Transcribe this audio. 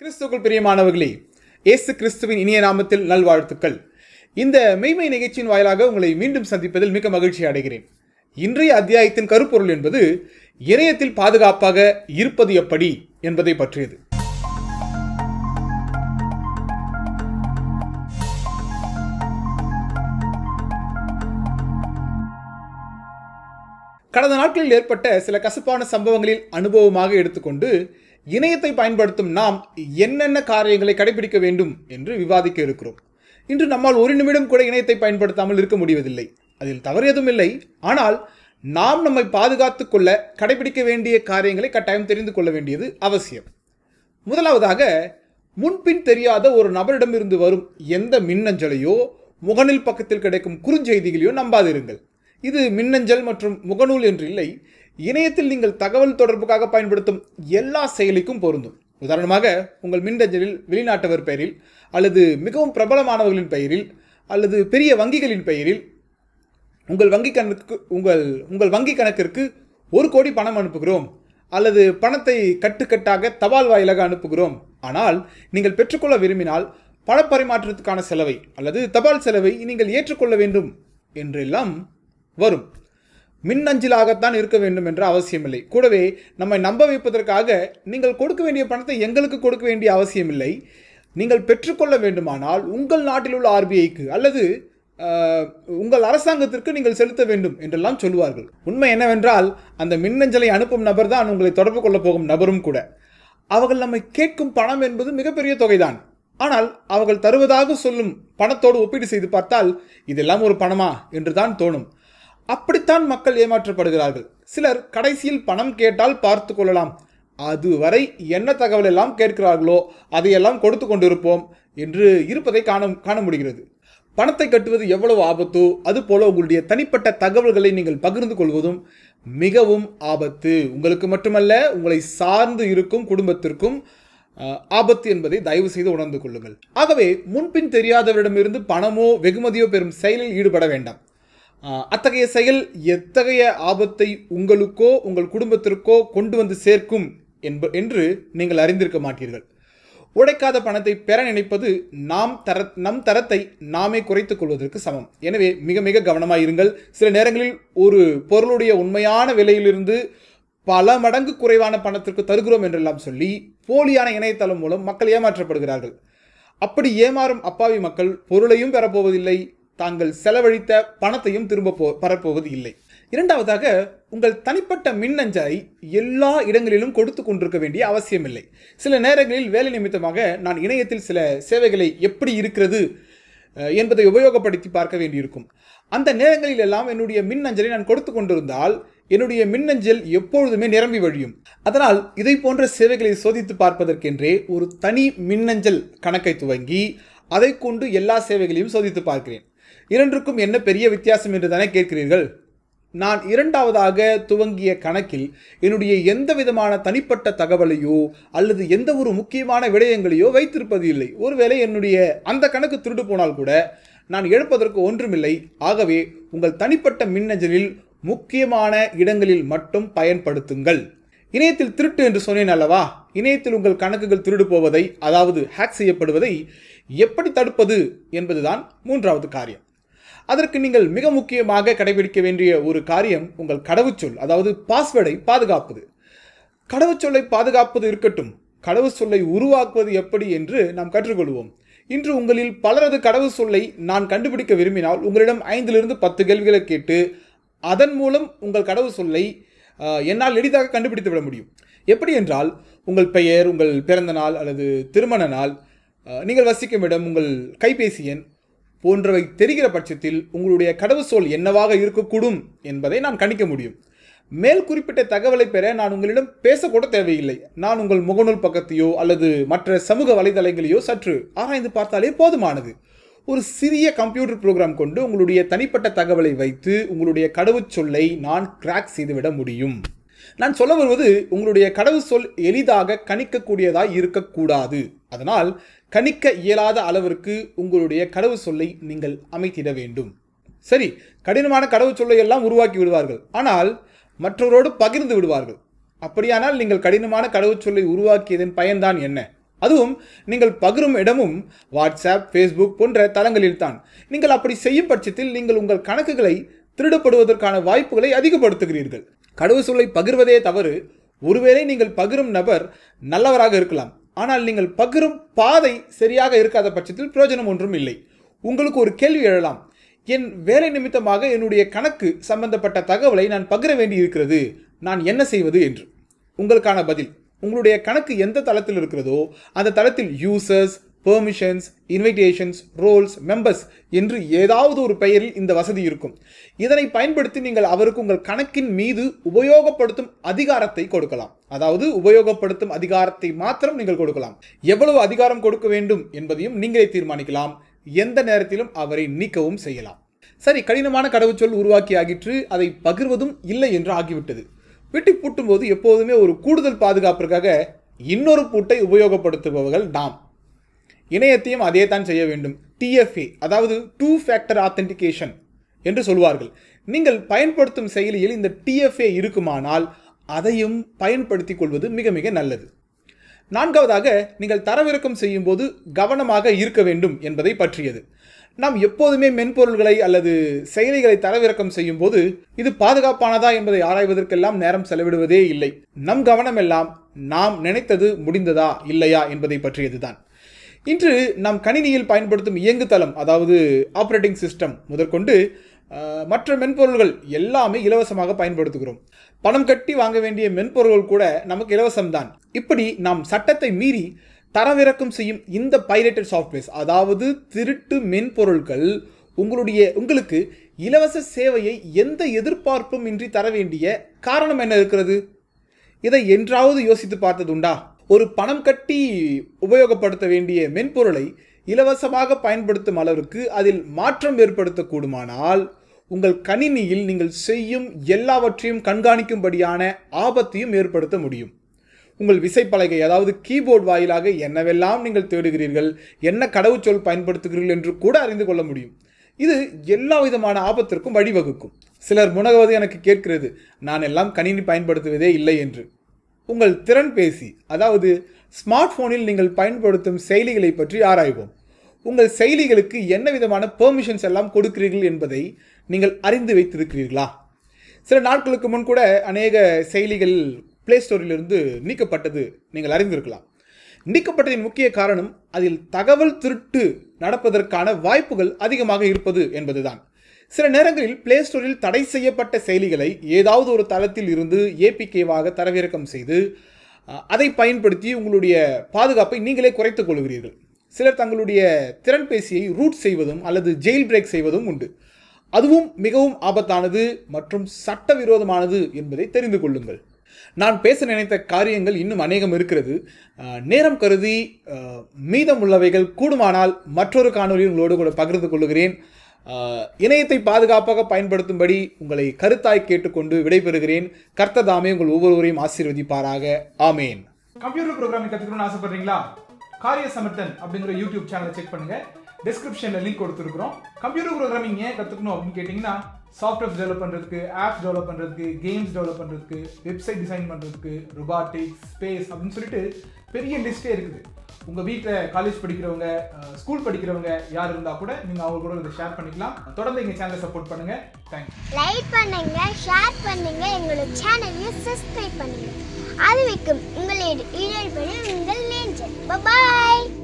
கிறிஸ்துக்குள் பிரியமானவர்களே இயேசு கிறிஸ்துவின் இனிய நாமத்தில் நல்வாழ்த்துக்கள் இந்த மெய்மை நிகழ்ச்சியின் வாயிலாக உங்களை மீண்டும் சந்திப்பதில் மிக மகிழ்ச்சி அடைகிறேன் இன்றைய அத்தியாயத்தின் கருப்பொருள் என்பது இணையத்தில் பாதுகாப்பாக இருப்பது எப்படி என்பதை பற்றியது கடந்த நாட்களில் ஏற்பட்ட சில கசப்பான சம்பவங்களில் அனுபவமாக எடுத்துக்கொண்டு இணையத்தை பயன்படுத்தும் நாம் என்னென்ன காரியங்களை கடைபிடிக்க வேண்டும் என்று விவாதிக்க இருக்கிறோம் இன்று நம்மால் ஒரு நிமிடம் கூட இணையத்தை பயன்படுத்தாமல் இருக்க முடிவதில்லை அதில் தவறு எதுவும் இல்லை ஆனால் நாம் நம்மை பாதுகாத்து கொள்ள கடைபிடிக்க வேண்டிய காரியங்களை கட்டாயம் தெரிந்து கொள்ள வேண்டியது அவசியம் முதலாவதாக முன்பின் தெரியாத ஒரு நபரிடமிருந்து வரும் எந்த மின்னஞ்சலையோ முகநூல் பக்கத்தில் கிடைக்கும் குறுஞ்செய்திகளையோ நம்பாதிருங்கள் இது மின்னஞ்சல் மற்றும் முகநூல் என்று இல்லை இணையத்தில் நீங்கள் தகவல் தொடர்புக்காக பயன்படுத்தும் எல்லா செயலிக்கும் பொருந்தும் உதாரணமாக உங்கள் மின்னஞ்சலில் வெளிநாட்டவர் பெயரில் அல்லது மிகவும் பிரபலமானவர்களின் பெயரில் அல்லது பெரிய வங்கிகளின் பெயரில் உங்கள் வங்கி கணக்கு உங்கள் உங்கள் வங்கி கணக்கிற்கு ஒரு கோடி பணம் அனுப்புகிறோம் அல்லது பணத்தை கட்டுக்கட்டாக தபால் வாயிலாக அனுப்புகிறோம் ஆனால் நீங்கள் பெற்றுக்கொள்ள விரும்பினால் பணப்பரிமாற்றத்துக்கான செலவை அல்லது தபால் செலவை நீங்கள் ஏற்றுக்கொள்ள வேண்டும் என்றெல்லாம் வரும் மின்னஞ்சலாகத்தான் இருக்க வேண்டும் என்ற அவசியமில்லை கூடவே நம்மை நம்ப வைப்பதற்காக நீங்கள் கொடுக்க வேண்டிய பணத்தை எங்களுக்கு கொடுக்க வேண்டிய அவசியமில்லை நீங்கள் பெற்றுக்கொள்ள வேண்டுமானால் உங்கள் நாட்டில் உள்ள ஆர்பிஐக்கு அல்லது உங்கள் அரசாங்கத்திற்கு நீங்கள் செலுத்த வேண்டும் என்றெல்லாம் சொல்லுவார்கள் உண்மை என்னவென்றால் அந்த மின்னஞ்சலை அனுப்பும் நபர் தான் உங்களை தொடர்பு கொள்ளப் போகும் நபரும் கூட அவர்கள் நம்மை கேட்கும் பணம் என்பது மிகப்பெரிய தொகைதான் ஆனால் அவர்கள் தருவதாக சொல்லும் பணத்தோடு ஒப்பீடு செய்து பார்த்தால் இதெல்லாம் ஒரு பணமா என்று தான் தோணும் அப்படித்தான் மக்கள் ஏமாற்றப்படுகிறார்கள் சிலர் கடைசியில் பணம் கேட்டால் பார்த்து கொள்ளலாம் அதுவரை என்ன தகவல் எல்லாம் கேட்கிறார்களோ அதையெல்லாம் கொடுத்து கொண்டிருப்போம் என்று இருப்பதை காண காண முடிகிறது பணத்தை கட்டுவது எவ்வளவு ஆபத்தோ அதுபோல உங்களுடைய தனிப்பட்ட தகவல்களை நீங்கள் பகிர்ந்து கொள்வதும் மிகவும் ஆபத்து உங்களுக்கு மட்டுமல்ல உங்களை சார்ந்து இருக்கும் குடும்பத்திற்கும் ஆபத்து என்பதை தயவு செய்து உணர்ந்து கொள்ளுங்கள் ஆகவே முன்பின் தெரியாதவரிடமிருந்து பணமோ வெகுமதியோ பெறும் செயலில் ஈடுபட வேண்டாம் அத்தகைய செயல் எத்தகைய ஆபத்தை உங்களுக்கோ உங்கள் குடும்பத்திற்கோ கொண்டு வந்து சேர்க்கும் என்ப என்று நீங்கள் அறிந்திருக்க மாட்டீர்கள் உடைக்காத பணத்தை பெற நினைப்பது நாம் தர நம் தரத்தை நாமே குறைத்துக் கொள்வதற்கு சமம் எனவே மிக மிக கவனமாக இருங்கள் சில நேரங்களில் ஒரு பொருளுடைய உண்மையான விலையிலிருந்து பல மடங்கு குறைவான பணத்திற்கு தருகிறோம் என்றெல்லாம் சொல்லி போலியான இணையதளம் மூலம் மக்கள் ஏமாற்றப்படுகிறார்கள் அப்படி ஏமாறும் அப்பாவி மக்கள் பொருளையும் பெறப்போவதில்லை தாங்கள் செலவழித்த பணத்தையும் திரும்ப பரப்புவது இல்லை இரண்டாவதாக உங்கள் தனிப்பட்ட மின்னஞ்சலை எல்லா இடங்களிலும் கொடுத்து கொண்டிருக்க வேண்டிய அவசியமில்லை சில நேரங்களில் வேலை நிமித்தமாக நான் இணையத்தில் சில சேவைகளை எப்படி இருக்கிறது என்பதை உபயோகப்படுத்தி பார்க்க வேண்டியிருக்கும் அந்த நேரங்களில் எல்லாம் என்னுடைய மின்னஞ்சலை நான் கொடுத்து கொண்டிருந்தால் என்னுடைய மின்னஞ்சல் எப்பொழுதுமே நிரம்பி வழியும் அதனால் இதை போன்ற சேவைகளை சோதித்து பார்ப்பதற்கென்றே ஒரு தனி மின்னஞ்சல் கணக்கை துவங்கி அதை கொண்டு எல்லா சேவைகளையும் சோதித்து பார்க்கிறேன் இரண்டுக்கும் என்ன பெரிய வித்தியாசம் என்று தானே கேட்கிறீர்கள் நான் இரண்டாவதாக துவங்கிய கணக்கில் என்னுடைய எந்த விதமான தனிப்பட்ட தகவலையோ அல்லது எந்த ஒரு முக்கியமான விடயங்களையோ வைத்திருப்பது இல்லை ஒருவேளை என்னுடைய அந்த கணக்கு திருடு போனால் கூட நான் எழுப்பதற்கு ஒன்றுமில்லை ஆகவே உங்கள் தனிப்பட்ட மின்னஞ்சலில் முக்கியமான இடங்களில் மட்டும் பயன்படுத்துங்கள் இணையத்தில் திருட்டு என்று சொன்னேன் அல்லவா இணையத்தில் உங்கள் கணக்குகள் திருடு போவதை அதாவது ஹேக் செய்யப்படுவதை எப்படி தடுப்பது என்பதுதான் மூன்றாவது காரியம் அதற்கு நீங்கள் மிக முக்கியமாக கடைபிடிக்க வேண்டிய ஒரு காரியம் உங்கள் கடவுச்சொல் அதாவது பாஸ்வேர்டை பாதுகாப்பது கடவுச்சொல்லை பாதுகாப்பது இருக்கட்டும் கடவுச்சொல்லை உருவாக்குவது எப்படி என்று நாம் கற்றுக்கொள்வோம் இன்று உங்களில் பலரது கடவுச்சொல்லை சொல்லை நான் கண்டுபிடிக்க விரும்பினால் உங்களிடம் ஐந்திலிருந்து பத்து கேள்விகளை கேட்டு அதன் மூலம் உங்கள் கடவுச்சொல்லை சொல்லை என்னால் எளிதாக கண்டுபிடித்து விட முடியும் எப்படி என்றால் உங்கள் பெயர் உங்கள் பிறந்த நாள் அல்லது திருமண நாள் நீங்கள் வசிக்கும் இடம் உங்கள் கைபேசி எண் போன்றவை தெரிகிற பட்சத்தில் உங்களுடைய கடவுச்சொல் என்னவாக இருக்கக்கூடும் என்பதை நான் கணிக்க முடியும் மேல் குறிப்பிட்ட தகவலை பெற நான் உங்களிடம் பேசக்கூட தேவையில்லை நான் உங்கள் முகநூல் பக்கத்தையோ அல்லது மற்ற சமூக வலைதளங்களையோ சற்று ஆராய்ந்து பார்த்தாலே போதுமானது ஒரு சிறிய கம்ப்யூட்டர் ப்ரோக்ராம் கொண்டு உங்களுடைய தனிப்பட்ட தகவலை வைத்து உங்களுடைய கடவுச்சொல்லை நான் கிராக் செய்துவிட முடியும் நான் சொல்ல வருவது உங்களுடைய கடவுச்சொல் எளிதாக கணிக்கக்கூடியதாக இருக்கக்கூடாது அதனால் கணிக்க இயலாத அளவிற்கு உங்களுடைய கடவு சொல்லை நீங்கள் அமைத்திட வேண்டும் சரி கடினமான கடவு சொல்லை எல்லாம் உருவாக்கி விடுவார்கள் ஆனால் மற்றவரோடு பகிர்ந்து விடுவார்கள் அப்படியானால் நீங்கள் கடினமான கடவுச்சொல்லை உருவாக்கியதன் பயன்தான் என்ன அதுவும் நீங்கள் பகிரும் இடமும் வாட்ஸ்அப் ஃபேஸ்புக் போன்ற தளங்களில் தான் நீங்கள் அப்படி செய்யும் பட்சத்தில் நீங்கள் உங்கள் கணக்குகளை திருடப்படுவதற்கான வாய்ப்புகளை அதிகப்படுத்துகிறீர்கள் கடவுச்சொல்லை பகிர்வதே தவறு ஒருவேளை நீங்கள் பகிரும் நபர் நல்லவராக இருக்கலாம் ஆனால் நீங்கள் பகிரும் பாதை சரியாக இருக்காத பட்சத்தில் பிரயோஜனம் ஒன்றும் இல்லை உங்களுக்கு ஒரு கேள்வி எழலாம் என் வேலை நிமித்தமாக என்னுடைய கணக்கு சம்பந்தப்பட்ட தகவலை நான் பகிர வேண்டி இருக்கிறது நான் என்ன செய்வது என்று உங்களுக்கான பதில் உங்களுடைய கணக்கு எந்த தளத்தில் இருக்கிறதோ அந்த தளத்தில் users permissions invitations roles members என்று ஏதாவது ஒரு பெயரில் இந்த வசதி இருக்கும் இதனை பயன்படுத்தி நீங்கள் அவருக்கு உங்கள் கணக்கின் மீது உபயோகப்படுத்தும் அதிகாரத்தை கொடுக்கலாம் அதாவது உபயோகப்படுத்தும் அதிகாரத்தை மாத்திரம் நீங்கள் கொடுக்கலாம் எவ்வளவு அதிகாரம் கொடுக்க வேண்டும் என்பதையும் நீங்களே தீர்மானிக்கலாம் எந்த நேரத்திலும் அவரை நீக்கவும் செய்யலாம் சரி கடினமான கடவுச்சொல் உருவாக்கி ஆகிற்று அதை பகிர்வதும் இல்லை என்று ஆகிவிட்டது வெட்டி பூட்டும் போது எப்போதுமே ஒரு கூடுதல் பாதுகாப்பிற்காக இன்னொரு பூட்டை உபயோகப்படுத்துபவர்கள் நாம் இணையத்தையும் அதே தான் செய்ய வேண்டும் டிஎஃப்ஏ அதாவது டூ ஃபேக்டர் ஆத்தென்டிகேஷன் என்று சொல்வார்கள் நீங்கள் பயன்படுத்தும் செயலியில் இந்த டிஎஃப்ஏ இருக்குமானால் அதையும் பயன்படுத்தி கொள்வது மிக மிக நல்லது நான்காவதாக நீங்கள் தரவிறக்கம் செய்யும்போது கவனமாக இருக்க வேண்டும் என்பதை பற்றியது நாம் எப்போதுமே மென்பொருள்களை அல்லது செயலிகளை தரவிறக்கம் செய்யும் போது இது பாதுகாப்பானதா என்பதை ஆராய்வதற்கெல்லாம் நேரம் செலவிடுவதே இல்லை நம் கவனம் எல்லாம் நாம் நினைத்தது முடிந்ததா இல்லையா என்பதை பற்றியதுதான் இன்று நாம் கணினியில் பயன்படுத்தும் இயங்குதளம் அதாவது ஆப்ரேட்டிங் சிஸ்டம் முதற்கொண்டு மற்ற மென்பொருள்கள் எல்லாமே இலவசமாக பயன்படுத்துகிறோம் பணம் கட்டி வாங்க வேண்டிய மென்பொருள்கள் கூட நமக்கு இலவசம்தான் இப்படி நாம் சட்டத்தை மீறி தரவிறக்கம் செய்யும் இந்த பைலட்டட் சாஃப்ட்வேர்ஸ் அதாவது திருட்டு மென்பொருள்கள் உங்களுடைய உங்களுக்கு இலவச சேவையை எந்த எதிர்பார்ப்பும் இன்றி தர வேண்டிய காரணம் என்ன இருக்கிறது இதை என்றாவது யோசித்து பார்த்ததுண்டா ஒரு பணம் கட்டி உபயோகப்படுத்த வேண்டிய மென்பொருளை இலவசமாக பயன்படுத்தும் அளவிற்கு அதில் மாற்றம் ஏற்படுத்தக்கூடுமானால் உங்கள் கணினியில் நீங்கள் செய்யும் எல்லாவற்றையும் கண்காணிக்கும்படியான ஆபத்தையும் ஏற்படுத்த முடியும் உங்கள் விசைப்பலகை அதாவது கீபோர்டு வாயிலாக என்னவெல்லாம் நீங்கள் தேடுகிறீர்கள் என்ன கடவுச்சொல் பயன்படுத்துகிறீர்கள் என்று கூட அறிந்து கொள்ள முடியும் இது எல்லா விதமான ஆபத்திற்கும் வழிவகுக்கும் சிலர் முனகுவது எனக்கு கேட்கிறது நான் எல்லாம் கணினி பயன்படுத்துவதே இல்லை என்று உங்கள் திறன்பேசி அதாவது ஸ்மார்ட் ஃபோனில் நீங்கள் பயன்படுத்தும் செயலிகளை பற்றி ஆராய்வோம் உங்கள் செயலிகளுக்கு என்ன விதமான பெர்மிஷன்ஸ் எல்லாம் கொடுக்கிறீர்கள் என்பதை நீங்கள் அறிந்து வைத்திருக்கிறீர்களா சில நாட்களுக்கு முன் கூட அநேக செயலிகள் பிளே ஸ்டோரிலிருந்து நீக்கப்பட்டது நீங்கள் அறிந்திருக்கலாம் நீக்கப்பட்டதின் முக்கிய காரணம் அதில் தகவல் திருட்டு நடப்பதற்கான வாய்ப்புகள் அதிகமாக இருப்பது என்பதுதான் சில நேரங்களில் பிளே ஸ்டோரில் தடை செய்யப்பட்ட செயலிகளை ஏதாவது ஒரு தளத்தில் இருந்து ஏபிகேவாக தரவிறக்கம் செய்து அதை பயன்படுத்தி உங்களுடைய பாதுகாப்பை நீங்களே குறைத்துக் கொள்கிறீர்கள் சிலர் தங்களுடைய திறன்பேசியை ரூட் செய்வதும் அல்லது ஜெயில் பிரேக் செய்வதும் உண்டு அதுவும் மிகவும் ஆபத்தானது மற்றும் சட்டவிரோதமானது என்பதை தெரிந்து கொள்ளுங்கள் நான் பேச நினைத்த காரியங்கள் இன்னும் அநேகம் இருக்கிறது நேரம் கருதி மீதமுள்ளவைகள் கூடுமானால் மற்றொரு காணொலியில் உங்களோடு கூட பகிர்ந்து கொள்ளுகிறேன் இணையத்தை பாதுகாப்பாக பயன்படுத்தும்படி உங்களை கருத்தாய் கேட்டுக்கொண்டு விடைபெறுகிறேன் கர்த்ததாமே உங்கள் ஒவ்வொருவரையும் ஆசீர்வதிப்பாராக ஆமேன் கம்ப்யூட்டர் ப்ரோக்ராமிங் கற்றுக்கணும்னு ஆசைப்படுறீங்களா காரிய சமர்த்தன் அப்படிங்கிற யூடியூப் சேனலை செக் பண்ணுங்க டிஸ்கிரிப்ஷன்ல லிங்க் கொடுத்துருக்குறோம் கம்ப்யூட்டர் ப்ரோக்ராமிங் ஏன் கற்றுக்கணும் அப்படின்னு கேட்டிங்கன்னா சாஃப்ட்வேர் டெவலப் பண்ணுறதுக்கு ஆப்ஸ் டெவலப் பண்ணுறதுக்கு கேம்ஸ் டெவலப் பண்ணுறதுக்கு வெப்சைட் டிசைன் பண்ணுறதுக்கு ரொபாட்டிக்ஸ் ஸ்பேஸ் அப்படின்னு சொல்லிட்டு பெரிய லிஸ்ட்டே இருக்குது உங்கள் வீட்டில் காலேஜ் படிக்கிறவங்க ஸ்கூல் படிக்கிறவங்க யார் இருந்தால் கூட நீங்கள் அவங்க கூட இதை ஷேர் பண்ணிக்கலாம் தொடர்ந்து எங்கள் சேனலை சப்போர்ட் பண்ணுங்கள் தேங்க்ஸ் லைக் பண்ணுங்க ஷேர் பண்ணுங்க எங்களோட சேனலையும் சப்ஸ்கிரைப் பண்ணுங்க அது வைக்கும் உங்களோட ஈழல் உங்கள் நேஞ்சல் பாய்